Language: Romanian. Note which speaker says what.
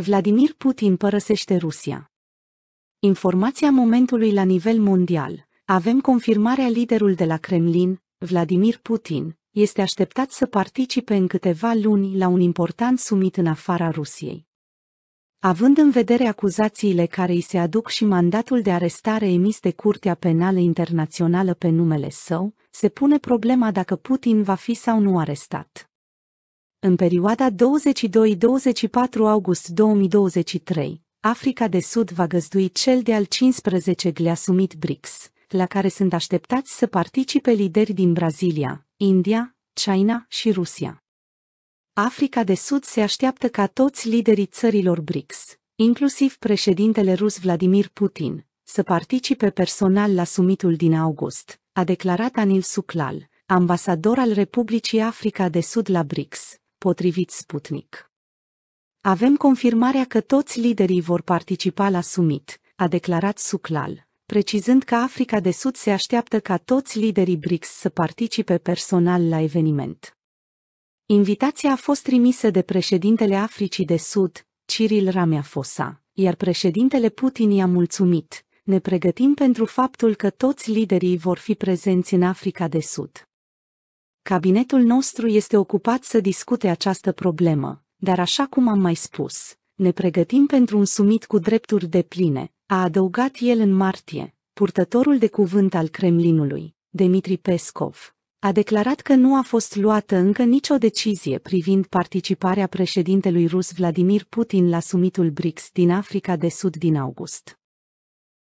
Speaker 1: Vladimir Putin părăsește Rusia. Informația momentului la nivel mondial. Avem confirmarea liderul de la Kremlin, Vladimir Putin, este așteptat să participe în câteva luni la un important summit în afara Rusiei. Având în vedere acuzațiile care îi se aduc și mandatul de arestare emis de Curtea Penală Internațională pe numele său, se pune problema dacă Putin va fi sau nu arestat. În perioada 22-24 august 2023, Africa de Sud va găzdui cel de-al 15-lea summit BRICS, la care sunt așteptați să participe lideri din Brazilia, India, China și Rusia. Africa de Sud se așteaptă ca toți liderii țărilor BRICS, inclusiv președintele rus Vladimir Putin, să participe personal la summitul din august, a declarat Anil Suclal, ambasador al Republicii Africa de Sud la BRICS, potrivit Sputnik. Avem confirmarea că toți liderii vor participa la summit, a declarat Suclal, precizând că Africa de Sud se așteaptă ca toți liderii BRICS să participe personal la eveniment. Invitația a fost trimisă de președintele Africii de Sud, Cyril Ramaphosa, iar președintele Putin i-a mulțumit. Ne pregătim pentru faptul că toți liderii vor fi prezenți în Africa de Sud. Cabinetul nostru este ocupat să discute această problemă, dar așa cum am mai spus, ne pregătim pentru un sumit cu drepturi de pline, a adăugat el în martie, purtătorul de cuvânt al Kremlinului, Dmitri Peskov. A declarat că nu a fost luată încă nicio decizie privind participarea președintelui rus Vladimir Putin la sumitul BRICS din Africa de Sud din august.